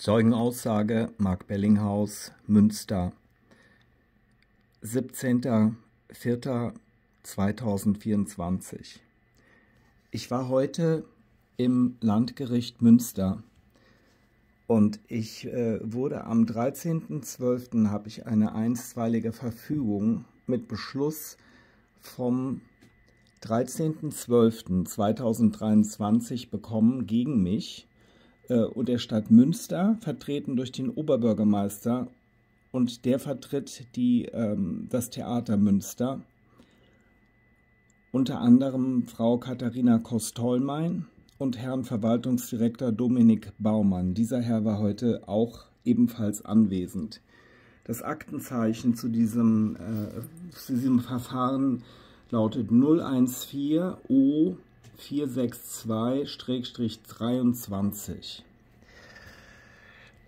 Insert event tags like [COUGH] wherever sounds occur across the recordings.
Zeugenaussage Mark Bellinghaus, Münster. 17.04.2024. Ich war heute im Landgericht Münster und ich äh, wurde am 13.12. habe ich eine einstweilige Verfügung mit Beschluss vom 13.12.2023 bekommen gegen mich äh, und der Stadt Münster, vertreten durch den Oberbürgermeister und der vertritt die, ähm, das Theater Münster. Unter anderem Frau Katharina Kostolmein und Herrn Verwaltungsdirektor Dominik Baumann. Dieser Herr war heute auch ebenfalls anwesend. Das Aktenzeichen zu diesem, äh, zu diesem Verfahren lautet 014 O 462-23.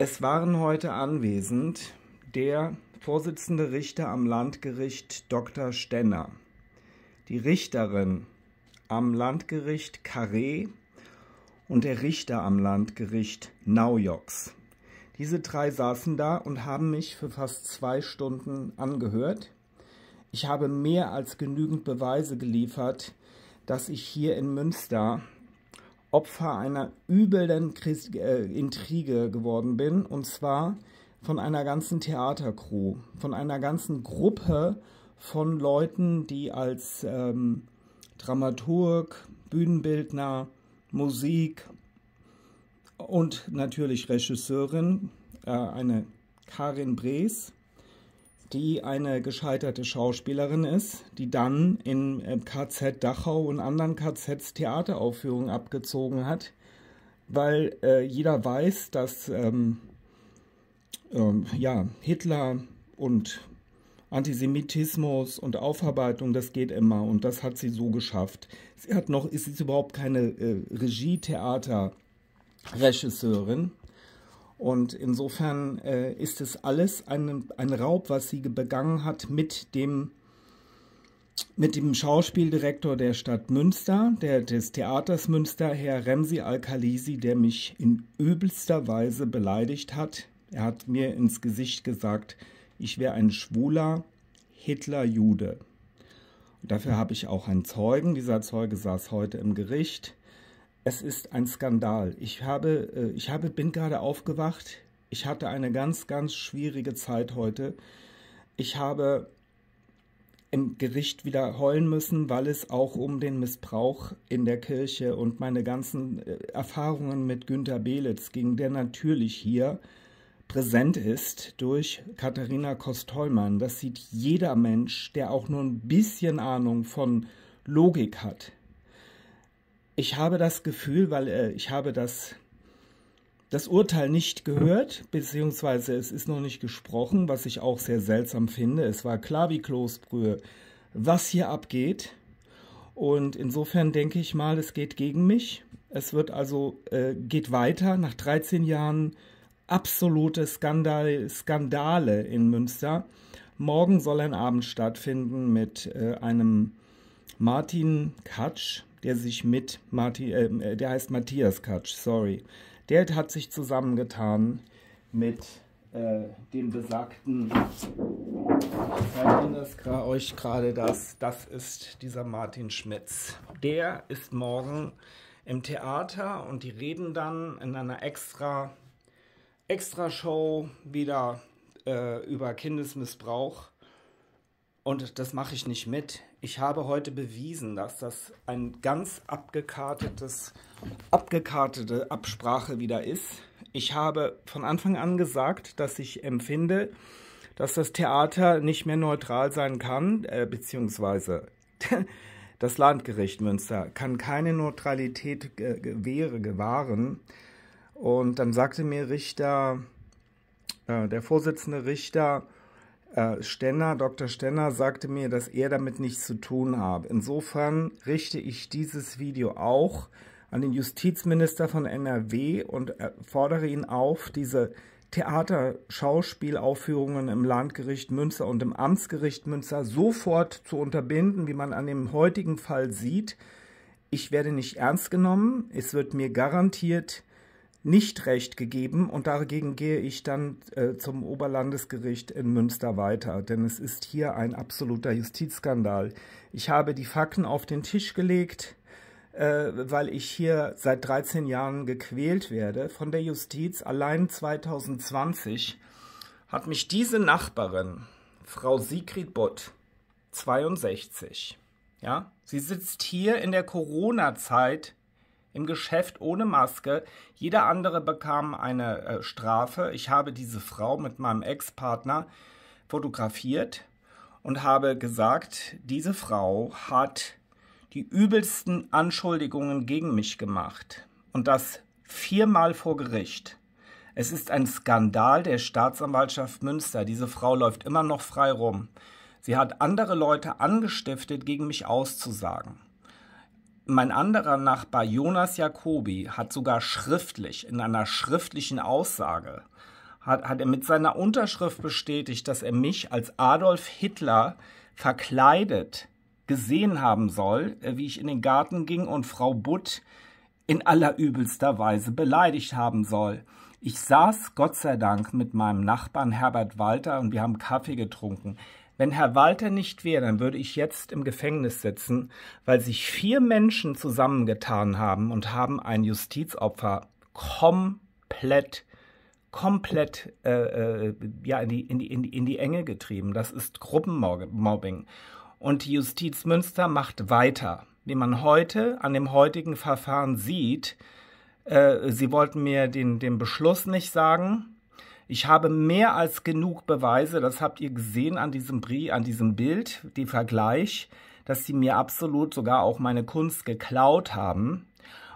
Es waren heute anwesend der Vorsitzende Richter am Landgericht Dr. Stenner, die Richterin am Landgericht Carré und der Richter am Landgericht Naujox. Diese drei saßen da und haben mich für fast zwei Stunden angehört. Ich habe mehr als genügend Beweise geliefert, dass ich hier in Münster Opfer einer übelen Christ äh, Intrige geworden bin. Und zwar von einer ganzen Theatercrew, von einer ganzen Gruppe von Leuten, die als ähm, Dramaturg, Bühnenbildner, Musik und natürlich Regisseurin, äh, eine Karin Brees, die eine gescheiterte Schauspielerin ist, die dann in äh, KZ Dachau und anderen KZs Theateraufführungen abgezogen hat, weil äh, jeder weiß, dass ähm, ähm, ja, Hitler und Antisemitismus und Aufarbeitung, das geht immer und das hat sie so geschafft. Sie hat noch, ist jetzt überhaupt keine äh, Regie-Theater-Regisseurin und insofern äh, ist es alles ein, ein Raub, was sie begangen hat mit dem, mit dem Schauspieldirektor der Stadt Münster, der, des Theaters Münster, Herr Remsi Al-Khalisi, der mich in übelster Weise beleidigt hat. Er hat mir ins Gesicht gesagt, ich wäre ein schwuler Hitlerjude. Und dafür habe ich auch einen Zeugen. Dieser Zeuge saß heute im Gericht. Es ist ein Skandal. Ich habe, äh, ich habe, bin gerade aufgewacht. Ich hatte eine ganz, ganz schwierige Zeit heute. Ich habe im Gericht wieder heulen müssen, weil es auch um den Missbrauch in der Kirche und meine ganzen äh, Erfahrungen mit Günter Behlitz ging, der natürlich hier präsent ist durch Katharina Kostolmann. Das sieht jeder Mensch, der auch nur ein bisschen Ahnung von Logik hat. Ich habe das Gefühl, weil äh, ich habe das, das Urteil nicht gehört, beziehungsweise es ist noch nicht gesprochen, was ich auch sehr seltsam finde. Es war klar wie Kloßbrühe, was hier abgeht. Und insofern denke ich mal, es geht gegen mich. Es wird also, äh, geht weiter nach 13 Jahren absolute Skandal, Skandale in Münster. Morgen soll ein Abend stattfinden mit äh, einem Martin Katsch, der sich mit Martin, äh, äh, der heißt Matthias Katsch, sorry. Der hat sich zusammengetan mit äh, dem besagten. Zeigt Ihnen das euch gerade das? Das ist dieser Martin Schmitz. Der ist morgen im Theater und die reden dann in einer extra, extra Show wieder äh, über Kindesmissbrauch. Und das mache ich nicht mit ich habe heute bewiesen, dass das ein ganz abgekartetes, abgekartete Absprache wieder ist. Ich habe von Anfang an gesagt, dass ich empfinde, dass das Theater nicht mehr neutral sein kann, äh, beziehungsweise [LAUGHS] das Landgericht Münster kann keine Neutralität gewähre, gewahren. Und dann sagte mir Richter, äh, der Vorsitzende Richter, äh, Stenner, Dr. Stenner sagte mir, dass er damit nichts zu tun habe. Insofern richte ich dieses Video auch an den Justizminister von NRW und äh, fordere ihn auf, diese Theaterschauspielaufführungen im Landgericht Münster und im Amtsgericht Münster sofort zu unterbinden, wie man an dem heutigen Fall sieht. Ich werde nicht ernst genommen. Es wird mir garantiert nicht recht gegeben und dagegen gehe ich dann äh, zum Oberlandesgericht in Münster weiter, denn es ist hier ein absoluter Justizskandal. Ich habe die Fakten auf den Tisch gelegt, äh, weil ich hier seit 13 Jahren gequält werde von der Justiz. Allein 2020 hat mich diese Nachbarin, Frau Sigrid Bott, 62, ja, sie sitzt hier in der Corona-Zeit im Geschäft ohne Maske. Jeder andere bekam eine äh, Strafe. Ich habe diese Frau mit meinem Ex-Partner fotografiert und habe gesagt, diese Frau hat die übelsten Anschuldigungen gegen mich gemacht. Und das viermal vor Gericht. Es ist ein Skandal der Staatsanwaltschaft Münster. Diese Frau läuft immer noch frei rum. Sie hat andere Leute angestiftet, gegen mich auszusagen. Mein anderer Nachbar Jonas Jacobi hat sogar schriftlich, in einer schriftlichen Aussage, hat, hat er mit seiner Unterschrift bestätigt, dass er mich als Adolf Hitler verkleidet gesehen haben soll, äh, wie ich in den Garten ging und Frau Butt in allerübelster Weise beleidigt haben soll. Ich saß Gott sei Dank mit meinem Nachbarn Herbert Walter und wir haben Kaffee getrunken. Wenn Herr Walter nicht wäre, dann würde ich jetzt im Gefängnis sitzen, weil sich vier Menschen zusammengetan haben und haben ein Justizopfer komplett, komplett äh, äh, ja, in, die, in, die, in, die, in die Enge getrieben. Das ist Gruppenmobbing. Und die Justiz Münster macht weiter. Wie man heute an dem heutigen Verfahren sieht, äh, sie wollten mir den, den Beschluss nicht sagen, ich habe mehr als genug Beweise, das habt ihr gesehen an diesem Brie, an diesem Bild, den Vergleich, dass sie mir absolut sogar auch meine Kunst geklaut haben.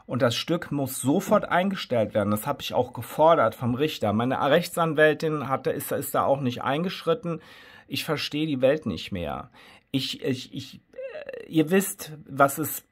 Und das Stück muss sofort eingestellt werden. Das habe ich auch gefordert vom Richter. Meine Rechtsanwältin hat, ist, ist da auch nicht eingeschritten. Ich verstehe die Welt nicht mehr. Ich, ich, ich, äh, ihr wisst, was es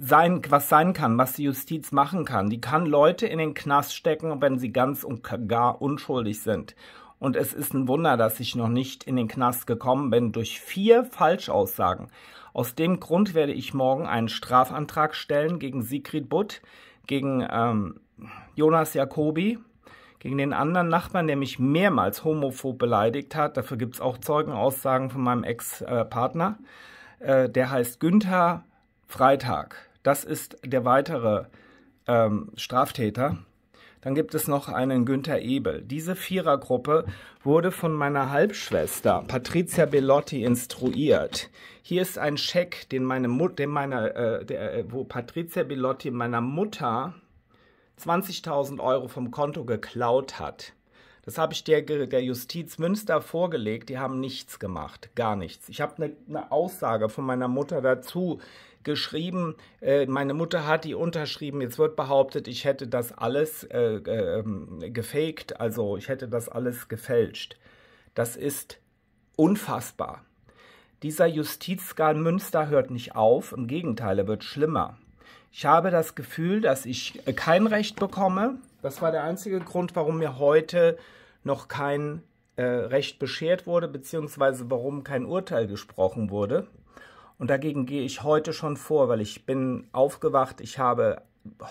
sein, was sein kann, was die Justiz machen kann. Die kann Leute in den Knast stecken, wenn sie ganz und gar unschuldig sind. Und es ist ein Wunder, dass ich noch nicht in den Knast gekommen bin durch vier Falschaussagen. Aus dem Grund werde ich morgen einen Strafantrag stellen gegen Sigrid Butt, gegen ähm, Jonas Jacobi, gegen den anderen Nachbarn, der mich mehrmals homophob beleidigt hat. Dafür gibt es auch Zeugenaussagen von meinem Ex-Partner. Äh, äh, der heißt Günther Freitag. Das ist der weitere ähm, Straftäter. Dann gibt es noch einen Günther Ebel. Diese Vierergruppe wurde von meiner Halbschwester Patricia Bellotti instruiert. Hier ist ein Scheck, den meine Mut, den meine, äh, der, äh, wo Patricia Bellotti meiner Mutter 20.000 Euro vom Konto geklaut hat. Das habe ich der, der Justiz Münster vorgelegt. Die haben nichts gemacht, gar nichts. Ich habe eine, eine Aussage von meiner Mutter dazu geschrieben. Äh, meine Mutter hat die unterschrieben. Jetzt wird behauptet, ich hätte das alles äh, äh, gefaked, also ich hätte das alles gefälscht. Das ist unfassbar. Dieser Justizskal Münster hört nicht auf, im Gegenteil, er wird schlimmer. Ich habe das Gefühl, dass ich kein Recht bekomme. Das war der einzige Grund, warum mir heute noch kein äh, Recht beschert wurde, beziehungsweise warum kein Urteil gesprochen wurde. Und dagegen gehe ich heute schon vor, weil ich bin aufgewacht, ich habe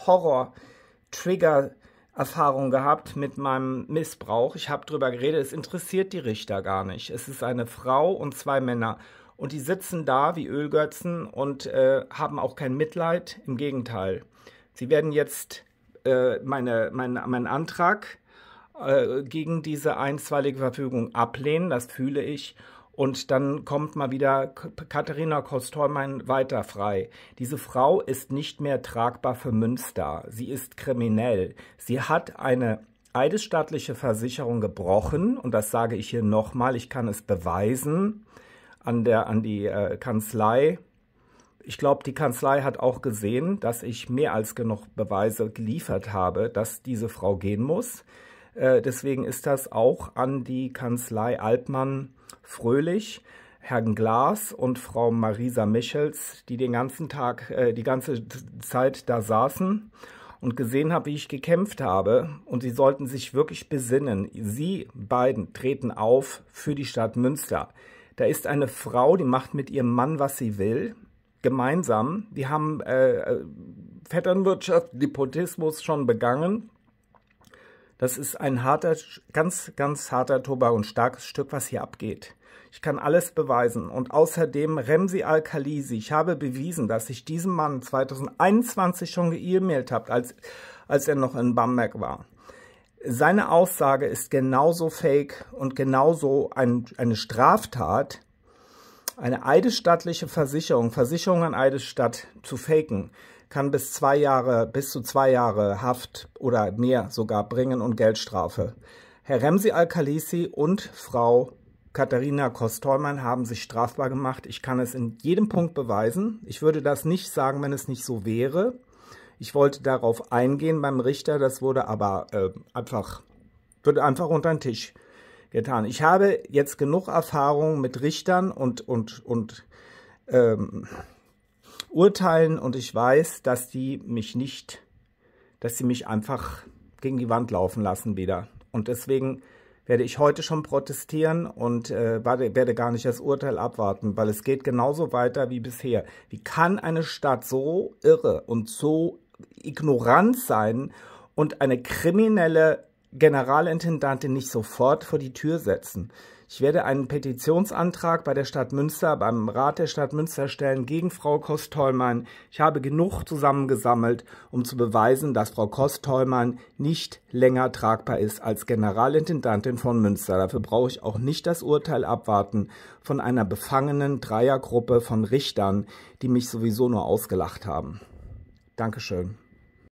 Horror-Trigger. erfahrungen gehabt mit meinem Missbrauch. Ich habe darüber geredet, es interessiert die Richter gar nicht. Es ist eine Frau und zwei Männer. Und die sitzen da wie Ölgötzen und äh, haben auch kein Mitleid. Im Gegenteil. Sie werden jetzt äh, meine, mein, meinen Antrag äh, gegen diese einstweilige Verfügung ablehnen. Das fühle ich. Und dann kommt mal wieder Katharina Kostormann weiter frei. Diese Frau ist nicht mehr tragbar für Münster. Sie ist kriminell. Sie hat eine eidesstaatliche Versicherung gebrochen. Und das sage ich hier nochmal. Ich kann es beweisen an, der, an die äh, Kanzlei. Ich glaube, die Kanzlei hat auch gesehen, dass ich mehr als genug Beweise geliefert habe, dass diese Frau gehen muss. Äh, deswegen ist das auch an die Kanzlei Altmann Fröhlich, Herrn Glas und Frau Marisa Michels, die den ganzen Tag, äh, die ganze Zeit da saßen und gesehen habe, wie ich gekämpft habe. Und sie sollten sich wirklich besinnen. Sie beiden treten auf für die Stadt Münster. Da ist eine Frau, die macht mit ihrem Mann, was sie will. Gemeinsam. Die haben äh, äh Vetternwirtschaft, Nepotismus schon begangen. Das ist ein harter, ganz, ganz harter Tobak und starkes Stück, was hier abgeht. Ich kann alles beweisen. Und außerdem Remzi Al-Khalisi. Ich habe bewiesen, dass ich diesem Mann 2021 schon geemailt habe, als, als er noch in Bamberg war. Seine Aussage ist genauso fake und genauso ein, eine Straftat, eine eidesstattliche Versicherung, Versicherung an Eidesstadt zu faken kann bis zwei Jahre, bis zu zwei Jahre Haft oder mehr sogar bringen und Geldstrafe. Herr Remsi Al-Khalisi und Frau Katharina Kostolmann haben sich strafbar gemacht. Ich kann es in jedem Punkt beweisen. Ich würde das nicht sagen, wenn es nicht so wäre. Ich wollte darauf eingehen beim Richter, das wurde aber äh, einfach, wird einfach unter den Tisch getan. Ich habe jetzt genug Erfahrung mit Richtern und, und, und ähm, urteilen und ich weiß, dass die mich nicht, dass sie mich einfach gegen die Wand laufen lassen wieder. Und deswegen werde ich heute schon protestieren und äh, werde gar nicht das Urteil abwarten, weil es geht genauso weiter wie bisher. Wie kann eine Stadt so irre und so ignorant sein und eine kriminelle Generalintendantin nicht sofort vor die Tür setzen? Ich werde einen Petitionsantrag bei der Stadt Münster, beim Rat der Stadt Münster stellen gegen Frau Kostolmann. Ich habe genug zusammengesammelt, um zu beweisen, dass Frau Kostolmann nicht länger tragbar ist als Generalintendantin von Münster. Dafür brauche ich auch nicht das Urteil abwarten von einer befangenen Dreiergruppe von Richtern, die mich sowieso nur ausgelacht haben. Dankeschön.